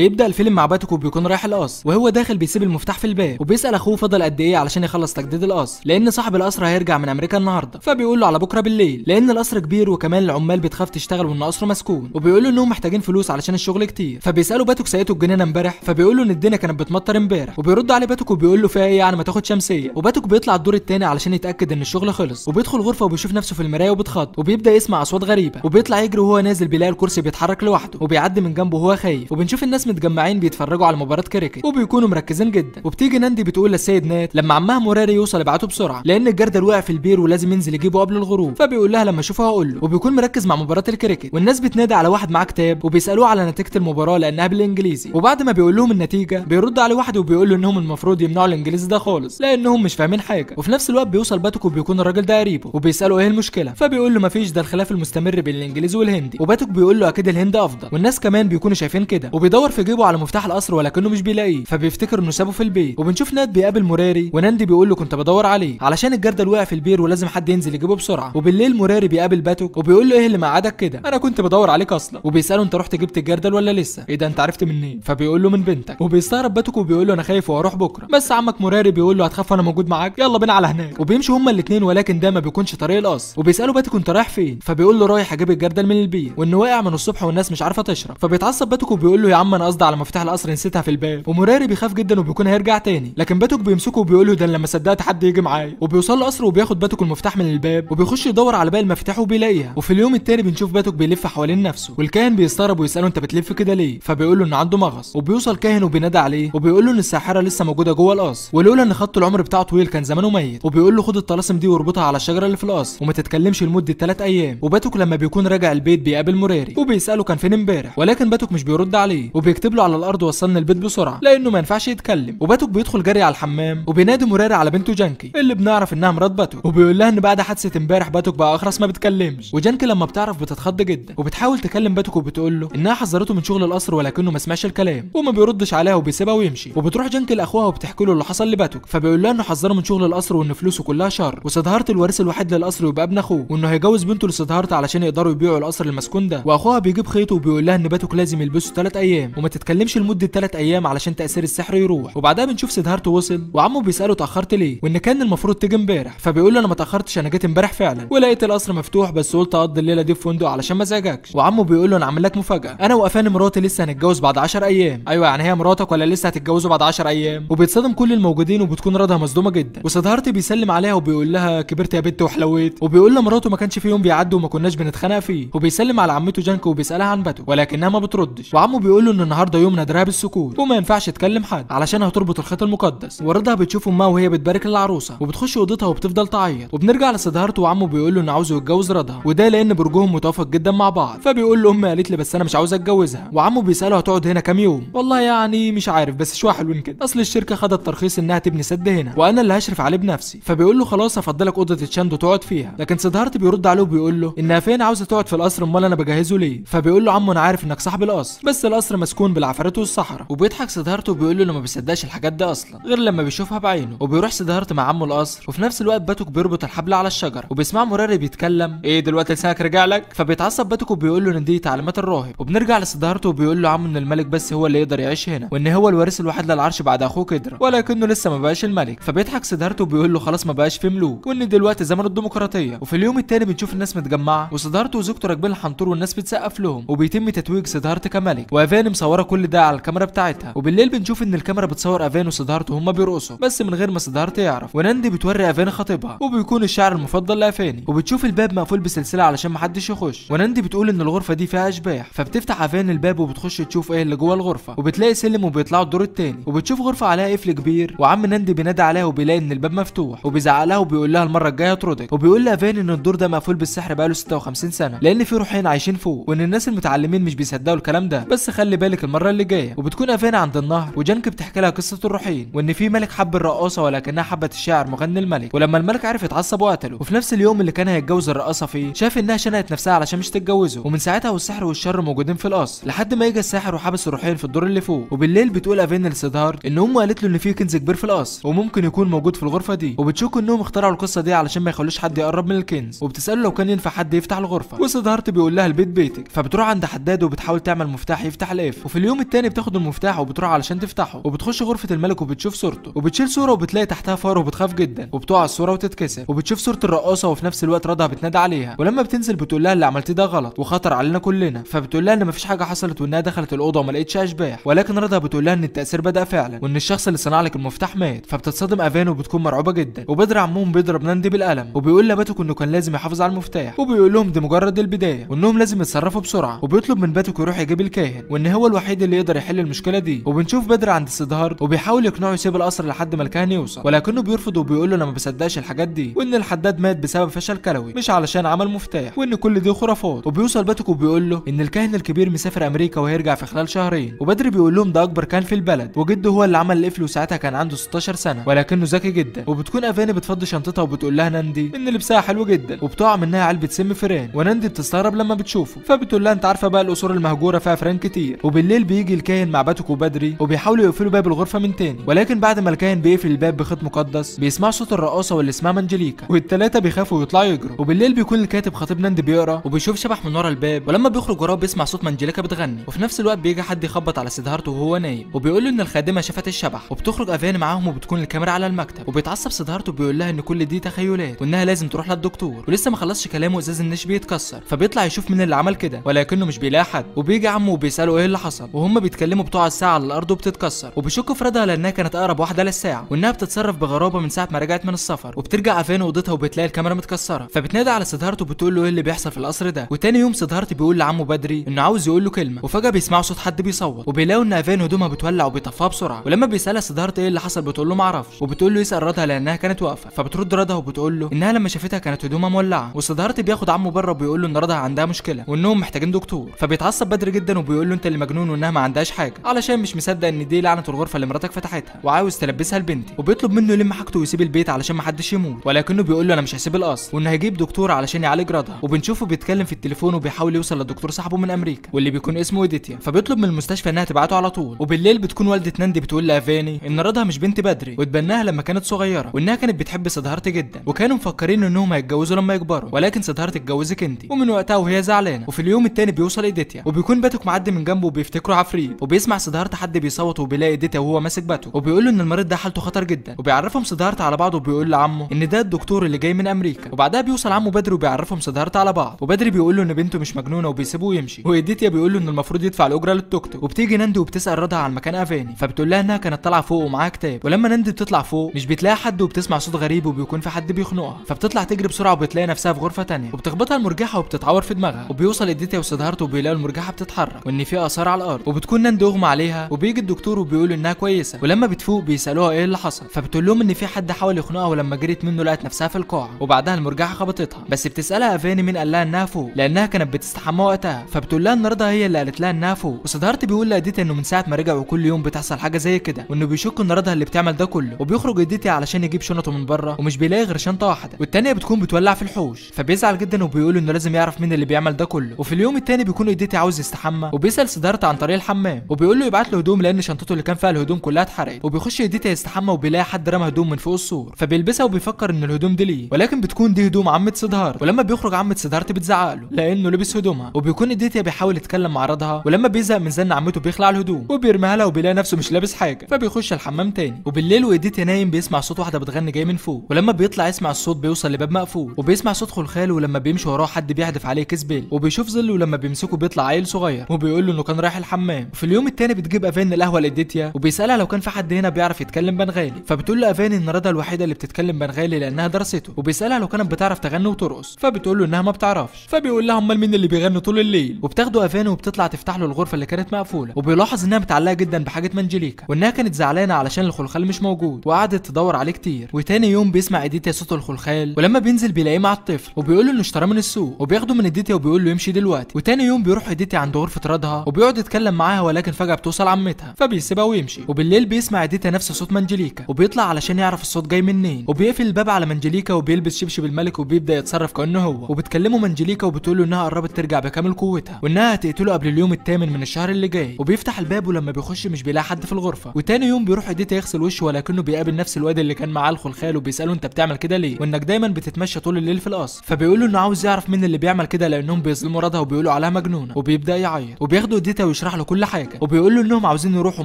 بيبدا الفيلم مع باتكو بيكون رايح القصر وهو داخل بيسيب المفتاح في الباب وبيسال اخوه فضل قد ايه علشان يخلص تجديد القصر لان صاحب القصر هيرجع من امريكا النهارده فبيقول له على بكره بالليل لان القصر كبير وكمان العمال بتخاف تشتغل وان القصر مسكون وبيقول له انهم محتاجين فلوس علشان الشغل كتير فبيساله باتوك سقيته الجنينه امبارح فبيقول له ان الدنيا كانت بتمطر امبارح وبيرد عليه باتوك وبيقول له فيها ايه يعني ما تاخد شمسيه وباتوك بيطلع الدور الثاني علشان يتاكد ان الشغل خلص وبيدخل غرفه وبيشوف نفسه في المرايه وبيتخض وبيبدا يسمع اصوات غريبه وبيطلع يجري وهو نازل بيلاقي الكرسي بيتحرك لوحده وبيعدي من جنبه وهو خايف وبنشوف الناس متجمعين بيتفرجوا على مباراه كريكت وبيكونوا مركزين جدا وبتيجي ناندي بتقول للسيد نات لما عمها موراري يوصل ابعته بسرعه لان الجردل وقع في البير ولازم ينزل يجيبه قبل الغروب فبيقول لها لما اشوفه هقول له وبيكون مركز مع مباراه الكريكت والناس بتنادي على واحد معاه كتاب وبيسالوه على نتيجه المباراه لانها بالانجليزي وبعد ما بيقول لهم النتيجه بيرد على واحد وبيقول له انهم المفروض يمنعوا الانجليزي ده خالص لانهم مش فاهمين حاجه وفي نفس الوقت بيوصل باتوك وبيكون الراجل ده قريبه وبيساله ايه المشكله فبيقول له مفيش ده الخلاف المستمر بين الانجليزي والهندي وباتوك بيقول له اكيد الهند افضل والناس كمان بيكونوا شايفين كده وبيدور في في جيبه على مفتاح القصر ولكنه مش بيلاقيه فبيفتكر انه سابه في البيت وبنشوف ناد بيقابل مراري وناندي بيقول له كنت بدور عليه علشان الجردل وقع في البير ولازم حد ينزل يجيبه بسرعه وبالليل مراري بيقابل باتوك وبيقول له ايه اللي مقعدك كده انا كنت بدور عليك اصلا وبيساله انت رحت جبت الجردل ولا لسه ايه ده انت عرفت منين فبيقول له من بنتك وبيستغرب باتوك وبيقول له انا خايف وهروح بكره بس عمك مراري بيقول له هتخاف وانا موجود معاك يلا بينا على هناك وبيمشوا هما الاثنين ولكن ده ما بيكونش طريق القصر وبيساله باتوك انت رايح فين فبيقول له رايح اجيب الجردل من البير وانه واقع من الصبح والناس مش عارفه تشرب فبيتعصب باتوك وبيقول له يا عم انا قصدي على مفتاح القصر نسيتها في الباب ومراري بيخاف جدا وبيكون هيرجع تاني لكن باتوك بيمسكه وبيقول له ده انا لما صدقت حد يجي معايا وبيوصل القصر وبياخد باتوك المفتاح من الباب وبيخش يدور على باقي المفاتيح وبيلاقيها وفي اليوم التاني بنشوف باتوك بيلف حوالين نفسه والكاهن بيستغرب ويساله انت بتلف كده ليه فبيقول له ان عنده مغص وبيوصل كاهن وبينادى عليه وبيقول له ان الساحره لسه موجوده جوه القصر ولولا ان خط العمر بتاعه طويل كان زمانه ميت وبيقول له خد الطلاسم دي واربطها على الشجره اللي في القصر وما تتكلمش لمده 3 ايام وباتوك لما بيكون راجع البيت بيقابل مراري وبيساله كان فين امبارح ولكن باتوك مش بيرد عليه وبي بيكتب له على الارض وصلنا البيت بسرعه لانه ما ينفعش يتكلم وباتوك بيدخل جري على الحمام وبينادي مراري على بنته جانكي اللي بنعرف انها مرات باتوك وبيقول لها ان بعد حادثه امبارح باتوك بقى اخرس ما بيتكلمش وجانكي لما بتعرف بتتخض جدا وبتحاول تكلم باتوك وبتقول له انها حذرته من شغل القصر ولكنه ما سمعش الكلام وما بيردش عليها وبيسيبها ويمشي وبتروح جانكي لاخوها وبتحكي له اللي حصل لباتوك فبيقول لها انه حذره من شغل القصر وان فلوسه كلها شر وصدهارت الوارث الوحيد للقصر يبقى ابن اخوه وانه هيجوز بنته لصدهارت علشان يقدروا يبيعوا القصر المسكون ده واخوها بيجيب خيطه وبيقول لها ان باتوك لازم يلبسه ثلاث ايام وما تتكلمش لمده 3 ايام علشان تاثير السحر يروح وبعدها بنشوف سيدهارت وصل وعمه بيساله اتاخرت ليه وان كان المفروض تيجي امبارح فبيقول له انا ما اتاخرتش انا جيت امبارح فعلا ولقيت القصر مفتوح بس قلت اقضي الليله دي في فندق علشان ما ازعجكش وعمه بيقول له انا عامل لك مفاجاه انا وقفان مراتي لسه هنتجوز بعد 10 ايام ايوه يعني هي مراتك ولا لسه هتتجوزوا بعد 10 ايام وبيتصدم كل الموجودين وبتكون رضا مصدومه جدا وسيدهارت بيسلم عليها وبيقول لها كبرت يا بنت وحلويت وبيقول لمراته ما كانش في يوم بيعدي وما كناش بنتخانق فيه وبيسلم على عمته جانكو وبيسالها عن باتو ولكنها ما بتردش وعمه بيقول له ان النهارده يوم ندرها بالسكوت وما ينفعش تكلم حد علشان هتربط الخيط المقدس ورضا بتشوف امها وهي بتبارك العروسه وبتخش اوضتها وبتفضل تعيط وبنرجع لصدهارته وعمه بيقول له انه عاوز يتجوز رضا وده لان برجهم متوافق جدا مع بعض فبيقول له امي قالت لي بس انا مش عاوز اتجوزها وعمه بيساله هتقعد هنا كام يوم والله يعني مش عارف بس شويه حلوين كده اصل الشركه خدت ترخيص انها تبني سد هنا وانا اللي هشرف عليه بنفسي فبيقول له خلاص هفضلك اوضه تشاندو تقعد فيها لكن سدهارت بيرد عليه وبيقول له انها فين عاوزه تقعد في القصر امال انا بجهزه ليه فبيقول له عمو انا عارف انك صاحب القصر بس القصر مسكون بتكون بالعفاريت والصحراء وبيضحك سدهارته وبيقول له ما بيصدقش الحاجات دي اصلا غير لما بيشوفها بعينه وبيروح سدهارت مع عمه القصر وفي نفس الوقت باتوك بيربط الحبل على الشجره وبيسمع مراري بيتكلم ايه دلوقتي لسانك رجع لك فبيتعصب باتوك وبيقول له ان دي تعليمات الراهب وبنرجع لسدهارت وبيقول له عمه ان الملك بس هو اللي يقدر يعيش هنا وان هو الوارث الوحيد للعرش بعد اخوه كدرا ولكنه لسه ما بقاش الملك فبيضحك سدهارت وبيقول له خلاص ما بقاش في ملوك وان دلوقتي زمن الديمقراطيه وفي اليوم الثاني بنشوف الناس متجمعه وسدهارت وزوجته راكبين الحنطور والناس بتسقف لهم وبيتم تتويج سدهارت كملك وافاني مصوره كل ده على الكاميرا بتاعتها وبالليل بنشوف ان الكاميرا بتصور افان وصدارته هما بيرقصوا بس من غير ما صدارته يعرف وناندي بتوري افان خطيبها وبيكون الشعر المفضل لافاني وبتشوف الباب مقفول بسلسله علشان محدش يخش وناندي بتقول ان الغرفه دي فيها اشباح فبتفتح افان الباب وبتخش تشوف ايه اللي جوه الغرفه وبتلاقي سلم وبيطلعوا الدور الثاني وبتشوف غرفه عليها قفل كبير وعم ناندي بينادي عليها وبيلاقي ان الباب مفتوح وبيزعق لها وبيقول لها المره الجايه هتطردك وبيقول لافان ان الدور ده مقفول بالسحر بقاله 56 سنه لان في روحين عايشين فوق وان الناس المتعلمين مش بيصدقوا الكلام ده بس خلي بالك لك المره اللي جايه وبتكون افينا عند النهر وجانك بتحكي لها قصه الروحين وان في ملك حب الرقاصه ولكنها حبت الشاعر مغني الملك ولما الملك عرف اتعصب وقتله وفي نفس اليوم اللي كان هيتجوز الرقاصه فيه شاف انها شنقت نفسها علشان مش تتجوزه ومن ساعتها والسحر والشر موجودين في القصر لحد ما يجى الساحر وحبس الروحين في الدور اللي فوق وبالليل بتقول افينا لسيدهار ان امه قالت له ان في كنز كبير في القصر وممكن يكون موجود في الغرفه دي وبتشك انهم اخترعوا القصه دي علشان ما يخلوش حد يقرب من الكنز وبتساله لو كان ينفع حد يفتح الغرفه وسيدهارد بيقول لها البيت بيتك فبتروح عند حداد وبتحاول تعمل مفتاح يفتح القفل وفي اليوم التاني بتاخد المفتاح وبتروح علشان تفتحه وبتخش غرفه الملك وبتشوف صورته وبتشيل صوره وبتلاقي تحتها فار وبتخاف جدا وبتقع الصوره وتتكسر وبتشوف صوره الرقاصه وفي نفس الوقت رضا بتنادى عليها ولما بتنزل بتقول لها اللي عملتيه ده غلط وخطر علينا كلنا فبتقول لها ان مفيش حاجه حصلت وانها دخلت الاوضه وما لقيتش اشباح ولكن رضا بتقول لها ان التاثير بدا فعلا وان الشخص اللي صنع لك المفتاح مات فبتتصدم افان وبتكون مرعوبه جدا وبدر عمهم بيضرب ناندي بالقلم وبيقول لباتوك انه كان لازم يحافظ على المفتاح وبيقول لهم دي مجرد البدايه وانهم لازم يتصرفوا بسرعه وبيطلب من باتوك يروح يجيب الكاهن وان هو الوحيد اللي يقدر يحل المشكله دي وبنشوف بدر عند سيدهارد وبيحاول يقنعه يسيب القصر لحد ما الكاهن يوصل ولكنه بيرفض وبيقول له انا ما بصدقش الحاجات دي وان الحداد مات بسبب فشل كلوي مش علشان عمل مفتاح وان كل دي خرافات وبيوصل باتك وبيقول له ان الكاهن الكبير مسافر امريكا وهيرجع في خلال شهرين وبدر بيقول لهم ده اكبر كان في البلد وجده هو اللي عمل القفل وساعتها كان عنده 16 سنه ولكنه ذكي جدا وبتكون افاني بتفضي شنطتها وبتقول لها ناندي ان لبسها حلو جدا وبتقع منها علبه سم فران وناندي بتستغرب لما بتشوفه فبتقول لها انت عارفه بقى القصور المهجوره فيها فران كتير وب وبالليل بيجي الكاهن مع باتوكو بدري وبيحاولوا يقفلوا باب الغرفه من تاني ولكن بعد ما الكاهن بيقفل الباب بخيط مقدس بيسمعوا صوت الرقاصه واللي اسمها منجليكا والثلاثه بيخافوا ويطلعوا يجروا وبالليل بيكون الكاتب خطيب نند بيقرا وبيشوف شبح من ورا الباب ولما بيخرج وراه بيسمع صوت منجليكا بتغني وفي نفس الوقت بيجي حد يخبط على سيدهارت وهو نايم وبيقول له ان الخادمه شافت الشبح وبتخرج افان معاهم وبتكون الكاميرا على المكتب وبيتعصب سيدهارت وبيقول لها ان كل دي تخيلات وانها لازم تروح للدكتور ولسه ما خلصش كلامه ازاز النش بيتكسر فبيطلع يشوف مين اللي عمل كده ولكنه مش بيلاقي حد وبيجي عمه وبيساله ايه اللي حصل وهم بيتكلموا بتوع الساعه على الارض وبتتكسر وبيشكوا في رضا لانها كانت اقرب واحده للساعه وانها بتتصرف بغرابه من ساعه ما رجعت من السفر وبترجع قفان اوضتها وبتلاقي الكاميرا متكسره فبتنادي على سيدهارت وبتقول له ايه اللي بيحصل في القصر ده وتاني يوم سيدهارت بيقول لعمه بدري انه عاوز يقول له كلمه وفجاه بيسمعوا صوت حد بيصوت وبيلاقوا ان قفان هدومها بتولع وبيطفاها بسرعه ولما بيسالها سيدهارت ايه اللي حصل بتقول له معرفش وبتقول له يسال ردها لانها كانت واقفه فبترد ردها وبتقول له انها لما شافتها كانت هدومها مولعه وسيدهارت بياخد عمه بره وبيقول له ان ردها عندها مشكله وانهم محتاجين دكتور فبيتعصب بدري جدا وبيقول له انت اللي مجنون الجنون وانها ما عندهاش حاجه علشان مش مصدق ان دي لعنه الغرفه اللي مراتك فتحتها وعاوز تلبسها لبنتي وبيطلب منه يلم حاجته ويسيب البيت علشان ما حدش يموت ولكنه بيقول له انا مش هسيب القصر وانه هيجيب دكتور علشان يعالج رضها وبنشوفه بيتكلم في التليفون وبيحاول يوصل لدكتور صاحبه من امريكا واللي بيكون اسمه ايديتيا فبيطلب من المستشفى انها تبعته على طول وبالليل بتكون والده ناندي بتقول لافاني ان رضا مش بنت بدري وتبناها لما كانت صغيره وانها كانت بتحب سدهارت جدا وكانوا مفكرين انهم هيتجوزوا لما يكبروا ولكن سدهارت اتجوزك انت ومن وقتها وهي زعلانه وفي اليوم الثاني بيوصل ايديتيا وبيكون باتك معدي من جنبه بيفتكره عفريت وبيسمع سيدهارت حد بيصوت وبيلاقي ديتا وهو ماسك باتو وبيقول له ان المريض ده حالته خطر جدا وبيعرفهم سيدهارت على بعض وبيقول لعمه ان ده الدكتور اللي جاي من امريكا وبعدها بيوصل عمه بدري وبيعرفهم سيدهارت على بعض وبدري بيقول له ان بنته مش مجنونه وبيسيبه ويمشي واديتيا بيقول له ان المفروض يدفع الاجره للتوك توك وبتيجي ناندي وبتسال رضا على المكان افاني فبتقول لها انها كانت طالعه فوق ومعاها كتاب ولما ناندي بتطلع فوق مش بتلاقي حد وبتسمع صوت غريب وبيكون في حد بيخنقها فبتطلع تجري بسرعه وبتلاقي نفسها في غرفه ثانيه وبتخبطها المرجحه وبتتعور في دماغها وبيوصل اديتيا وسيدهارت وبيلاقوا المرجحه بتتحرك وان في اثار على الارض وبتكون ناندي اغمى عليها وبيجي الدكتور وبيقول انها كويسه ولما بتفوق بيسالوها ايه اللي حصل فبتقول لهم ان في حد حاول يخنقها ولما جريت منه لقت نفسها في القاعه وبعدها المرجحه خبطتها بس بتسالها افاني مين قال لها انها فوق لانها كانت بتستحمى وقتها فبتقول لها النهارده هي اللي قالت لها انها فوق وصدارت بيقول لاديتها انه من ساعه ما رجع وكل يوم بتحصل حاجه زي كده وانه بيشك ان اللي بتعمل ده كله وبيخرج اديتي علشان يجيب شنطه من بره ومش بيلاقي غير شنطه واحده والتانيه بتكون بتولع في الحوش فبيزعل جدا وبيقول انه لازم يعرف مين اللي بيعمل ده كله وفي اليوم التاني بيكون اديتي عاوز يستحمى وبيسال صدارت عن طريق الحمام وبيقول له يبعت له هدوم لان شنطته اللي كان فيها الهدوم كلها اتحرقت وبيخش يديته يستحمى وبيلاقي حد رمى هدوم من فوق السور فبيلبسها وبيفكر ان الهدوم دي ليه ولكن بتكون دي هدوم عمه سيدهارت ولما بيخرج عمه سيدهارت بتزعق له لانه لبس هدومها وبيكون ديتيا بيحاول يتكلم مع رضها ولما بيزهق من زن عمته بيخلع الهدوم وبيرميها لها وبيلاقي نفسه مش لابس حاجه فبيخش الحمام تاني وبالليل وايديتيا نايم بيسمع صوت واحده بتغني جاي من فوق ولما بيطلع يسمع الصوت بيوصل لباب مقفول وبيسمع صوت خلخال ولما بيمشي وراه حد بيحدف عليه كسبيل وبيشوف ظله ولما بيمسكه بيطلع عيل صغير وبيقول له انه كان رايح الحمام في اليوم التاني بتجيب افان القهوه لاديتيا وبيسالها لو كان في حد هنا بيعرف يتكلم بنغالي فبتقول له افان ان رضا الوحيده اللي بتتكلم بنغالي لانها درسته وبيسالها لو كانت بتعرف تغني وترقص فبتقول له انها ما بتعرفش فبيقول لها امال مين اللي بيغني طول الليل وبتاخده افان وبتطلع تفتح له الغرفه اللي كانت مقفوله وبيلاحظ انها متعلقه جدا بحاجه منجليكا وانها كانت زعلانه علشان الخلخال مش موجود وقعدت تدور عليه كتير وتاني يوم بيسمع اديتيا صوت الخلخال ولما بينزل بيلاقيه مع الطفل وبيقول له انه اشتراه من السوق وبياخده من اديتيا وبيقول له يمشي دلوقتي وتاني يوم بيروح اديتيا عند غرفه رضها وبيقعد بتتكلم معاها ولكن فجأة بتوصل عمتها فبيسيبها ويمشي وبالليل بيسمع ديتا نفس صوت منجليكا وبيطلع علشان يعرف الصوت جاي منين وبيقفل الباب على منجليكا وبيلبس شبشب الملك وبيبدأ يتصرف كأنه هو وبتكلمه منجليكا وبتقول له انها قربت ترجع بكامل قوتها وانها هتقتله قبل اليوم الثامن من الشهر اللي جاي وبيفتح الباب ولما بيخش مش بيلاقي حد في الغرفة وتاني يوم بيروح ديتا يغسل وشه ولكنه بيقابل نفس الواد اللي كان معاه الخلخال وبيساله انت بتعمل كده ليه وانك دايما بتتمشى طول الليل في القصر فبيقول له انه عاوز يعرف مين اللي بيعمل كده لانهم بيظلموا رضا وبيقولوا عليها مجنونه وبيبدا يعيط وبياخدوا ديتا ويشرح له كل حاجه وبيقول له انهم عاوزين يروحوا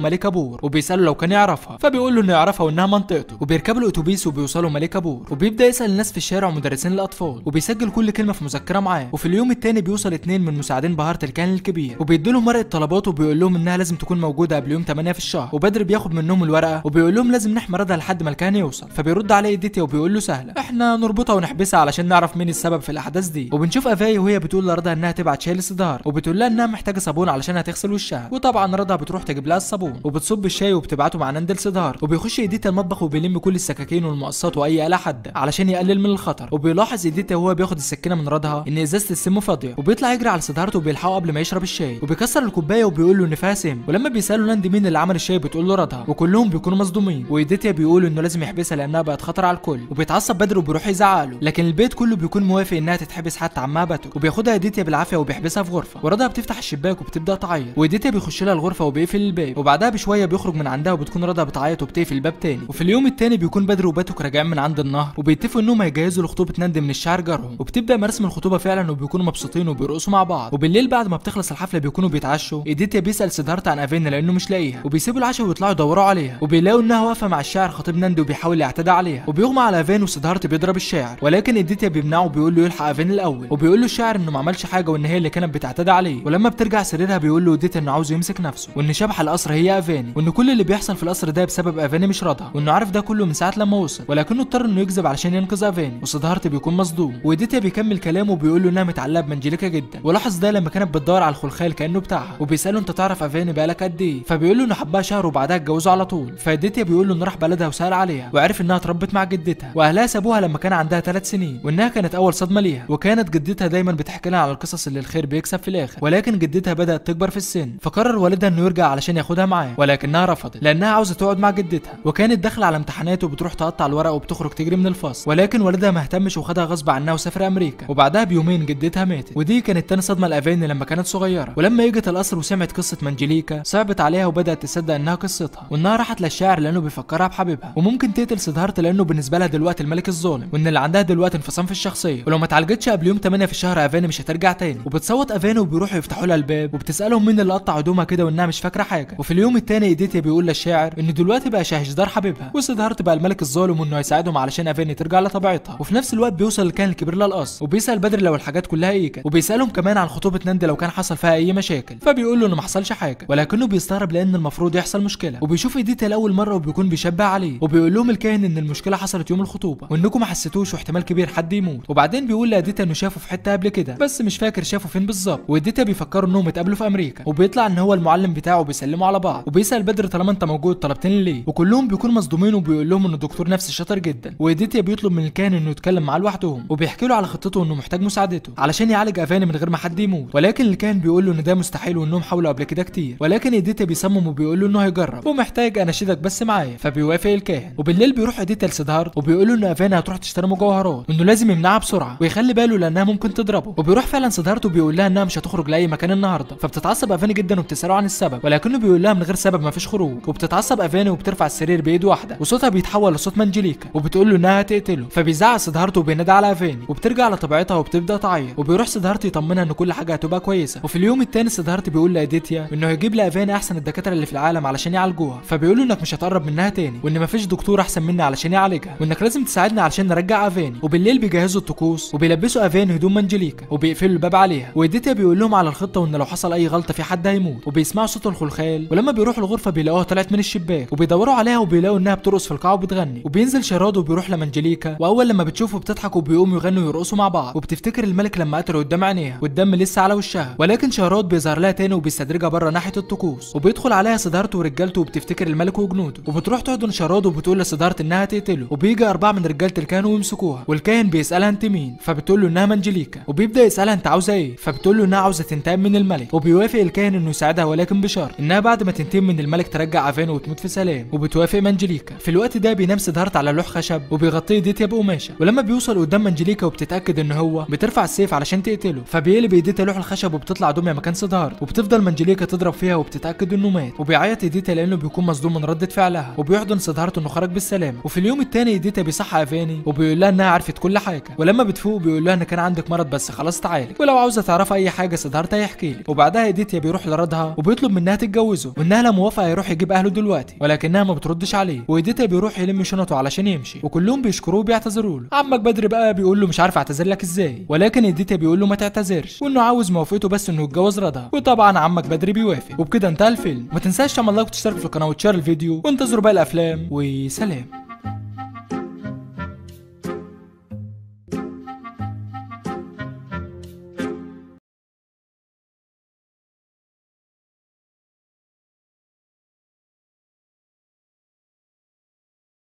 ملك ابور وبيساله لو كان يعرفها فبيقول له انه يعرفها وانها منطقته وبيركبوا الاتوبيس وبيوصلوا ملك ابور وبيبدا يسال الناس في الشارع ومدرسين الاطفال وبيسجل كل كلمه في مذكره معاه وفي اليوم الثاني بيوصل اثنين من مساعدين بهارت الكاهن الكبير وبيدوا لهم ورقه طلبات وبيقول لهم انها لازم تكون موجوده قبل يوم 8 في الشهر وبدر بياخد منهم الورقه وبيقول لهم لازم نحمي رضا لحد ما الكاهن يوصل فبيرد عليه ديتي وبيقول له سهله احنا نربطها ونحبسها علشان نعرف مين السبب في الاحداث دي وبنشوف افاي وهي بتقول لرضا انها تبعت شاي لسدار وبتقول لها انها محتاجه صابون علشان هتخ بيغسل وشها وطبعا رضا بتروح تجيب لها الصابون وبتصب الشاي وبتبعته مع نندل سدار وبيخش ايديتا المطبخ وبيلم كل السكاكين والمقصات واي اله حاده علشان يقلل من الخطر وبيلاحظ ايديتا وهو بياخد السكينه من رضها ان ازازه السم فاضيه وبيطلع يجري على سدارته وبيلحقه قبل ما يشرب الشاي وبيكسر الكوبايه وبيقول له ان فيها سم ولما بيسالوا نند مين اللي عمل الشاي بتقول له رضها وكلهم بيكونوا مصدومين وايديتا بيقول انه لازم يحبسها لانها بقت خطر على الكل وبيتعصب بدر وبيروح يزعله لكن البيت كله بيكون موافق انها تتحبس حتى عمها باتو وبياخدها ايديتا بالعافيه وبيحبسها في غرفه ورضا بتفتح الشباك وبتبدا تعيط شويه وديتا بيخش لها الغرفه وبيقفل الباب وبعدها بشويه بيخرج من عندها وبتكون رضا بتعيط وبتقفل الباب تاني وفي اليوم التاني بيكون بدر وباتوك راجعين من عند النهر وبيتفقوا انهم هيجهزوا لخطوبه نند من الشعر جارهم وبتبدا مراسم الخطوبه فعلا وبيكونوا مبسوطين وبيرقصوا مع بعض وبالليل بعد ما بتخلص الحفله بيكونوا بيتعشوا ايديتا بيسال سيدارتا عن افينا لانه مش لاقيها وبيسيبوا العشاء ويطلعوا يدوروا عليها وبيلاقوا انها واقفه مع الشاعر خطيب نند وبيحاول يعتدى عليها وبيغمى على افين وسيدارتا بيضرب الشاعر ولكن ايديتا بيمنعه وبيقول له يلحق افين الاول وبيقول له الشاعر انه ما عملش حاجه وان هي اللي كانت بتعتدى عليه ولما بترجع سريرها بيقول له وديت انه عاوز يمسك نفسه وان شبح القصر هي افاني وان كل اللي بيحصل في القصر ده بسبب افاني مش راضها وانه عارف ده كله من ساعه لما وصل ولكنه اضطر انه يكذب علشان ينقذ افاني وصدهارت بيكون مصدوم وديتا بيكمل كلامه وبيقول له انها متعلقه بمنجليكا جدا ولاحظ ده لما كانت بتدور على الخلخال كانه بتاعها وبيساله انت تعرف افاني بقالك قد ايه فبيقول له انه حبها شهر وبعدها اتجوزوا على طول فديتا بيقول له انه راح بلدها وسال عليها وعرف انها اتربت مع جدتها واهلها سابوها لما كان عندها 3 سنين وانها كانت اول صدمه ليها وكانت جدتها دايما بتحكي لها على القصص اللي الخير بيكسب في الاخر ولكن جدتها بدات تكبر في السن فقرر والدها انه يرجع علشان ياخدها معاه ولكنها رفضت لانها عاوزه تقعد مع جدتها وكانت داخله على امتحانات وبتروح تقطع الورق وبتخرج تجري من الفصل ولكن والدها ما اهتمش وخدها غصب عنها وسافر امريكا وبعدها بيومين جدتها ماتت ودي كانت تاني صدمه لافين لما كانت صغيره ولما اجت القصر وسمعت قصه منجليكا صعبت عليها وبدات تصدق انها قصتها وانها راحت للشاعر لانه بيفكرها بحبيبها وممكن تقتل سيدهارت لانه بالنسبه لها دلوقتي الملك الظالم وان اللي عندها دلوقتي انفصام في الشخصيه ولو ما اتعالجتش قبل يوم 8 في الشهر افاني مش هترجع تاني وبتصوت افاني وبيروحوا يفتحوا لها الباب وبتسالهم مين من اللي قطع هدومها كده وانها مش فاكره حاجه وفي اليوم التاني اديتيا بيقول للشاعر ان دلوقتي بقى دار حبيبها وسيدهارت بقى الملك الظالم وانه هيساعدهم علشان افاني ترجع لطبيعتها وفي نفس الوقت بيوصل الكان الكبير للقصر وبيسال بدر لو الحاجات كلها ايه كانت وبيسالهم كمان عن خطوبه ناندي لو كان حصل فيها اي مشاكل فبيقول له انه ما حصلش حاجه ولكنه بيستغرب لان المفروض يحصل مشكله وبيشوف اديتيا لاول مره وبيكون بيشبه عليه وبيقول لهم الكاهن ان المشكله حصلت يوم الخطوبه وانكم ما حسيتوش واحتمال كبير حد يموت وبعدين بيقول لاديتا انه شافه في حته قبل كده بس مش فاكر شافه فين بالظبط واديتيا بيفكروا انهم اتقابلوا في امريكا وبيطلع ان هو المعلم بتاعه بيسلموا على بعض وبيسال بدر طالما انت موجود طلبتني ليه وكلهم بيكونوا مصدومين وبيقول لهم ان الدكتور نفسي شاطر جدا واديتيا بيطلب من الكاهن انه يتكلم معاه لوحدهم وبيحكي له على خطته انه محتاج مساعدته علشان يعالج افاني من غير ما حد يموت ولكن الكاهن بيقول له ان ده مستحيل وانهم حاولوا قبل كده كتير ولكن اديتيا بيصمم وبيقول له انه هيجرب ومحتاج اناشدك بس معايا فبيوافق الكاهن وبالليل بيروح اديتيا لسيدهارت وبيقول له ان افاني هتروح تشتري مجوهرات وانه لازم يمنعها بسرعه ويخلي باله لانها ممكن تضربه وبيروح فعلا سيدهارت وبيقول لها انها مش هتخرج لاي مكان النهارده فبتتعصب افاني جدا وبتساله عن السبب ولكنه بيقول لها من غير سبب مفيش خروج وبتتعصب افاني وبترفع السرير بايد واحده وصوتها بيتحول لصوت مانجليكا وبتقول له انها هتقتله فبيزعق سدهارته وبينادي على افاني وبترجع لطبيعتها وبتبدا تعيط وبيروح سدهارته يطمنها ان كل حاجه هتبقى كويسه وفي اليوم الثاني سدهارته بيقول لاديتيا انه هيجيب لافاني احسن الدكاتره اللي في العالم علشان يعالجوها فبيقول له انك مش هتقرب منها تاني وان مفيش دكتور احسن مني علشان يعالجها وانك لازم تساعدنا علشان نرجع افاني وبالليل بيجهزوا الطقوس وبيلبسوا افاني هدوم مانجليكا وبيقفلوا الباب عليها واديتيا بيقول لهم على الخطه وان لو حصل اي غلطه في حد هيموت وبيسمعوا صوت الخلخال ولما بيروحوا الغرفه بيلاقوها طلعت من الشباك وبيدوروا عليها وبيلاقوا انها بترقص في القاعه وبتغني وبينزل شراد وبيروح لمنجليكا واول لما بتشوفه بتضحك وبيقوموا يغنوا ويرقصوا مع بعض وبتفتكر الملك لما قتله قدام عينيها والدم لسه على وشها ولكن شراد بيظهر لها تاني وبيستدرجها بره ناحيه الطقوس وبيدخل عليها صدارته ورجالته وبتفتكر الملك وجنوده وبتروح تحضن شهراد وبتقول لصدارته انها تقتله وبيجي اربعه من رجاله الكاهن ويمسكوها والكاهن بيسالها انت مين فبتقول له انها منجليكا وبيبدا يسالها انت عاوزه ايه فبتقول له انها عاوزه تنتقم من الملك وبيوافق الكاهن انه يساعدها ولكن بشرط انها بعد ما تنتهي من الملك ترجع افانو وتموت في سلام وبتوافق مانجليكا في الوقت ده بينام سيدهارت على لوح خشب وبيغطيه ديتيا بقماشه ولما بيوصل قدام مانجليكا وبتتاكد ان هو بترفع السيف علشان تقتله فبيقلب ايديتيا لوح الخشب وبتطلع دميه مكان سيدهارت وبتفضل مانجليكا تضرب فيها وبتتاكد انه مات وبيعيط ايديتيا لانه بيكون مصدوم من رده فعلها وبيحضن سيدهارت انه خرج بالسلامه وفي اليوم الثاني ايديتيا بيصحى افاني وبيقول لها انها عرفت كل حاجه ولما بتفوق بيقول لها ان كان عندك مرض بس خلاص تعالج ولو عاوزه تعرف اي حاجه سيدهارت هيحكي لك وبعدها ايديتا كاتيا بيروح لردها وبيطلب منها تتجوزه وانها لا موافقه يروح يجيب اهله دلوقتي ولكنها ما بتردش عليه وايديتا بيروح يلم شنطه علشان يمشي وكلهم بيشكروه وبيعتذروا له عمك بدر بقى بيقول له مش عارف اعتذر لك ازاي ولكن ايديتا بيقول له ما تعتذرش وانه عاوز موافقته بس انه يتجوز رضا وطبعا عمك بدر بيوافق وبكده انتهى الفيلم ما تنساش تعمل لايك وتشترك في القناه وتشير الفيديو وانتظروا بقى الافلام وسلام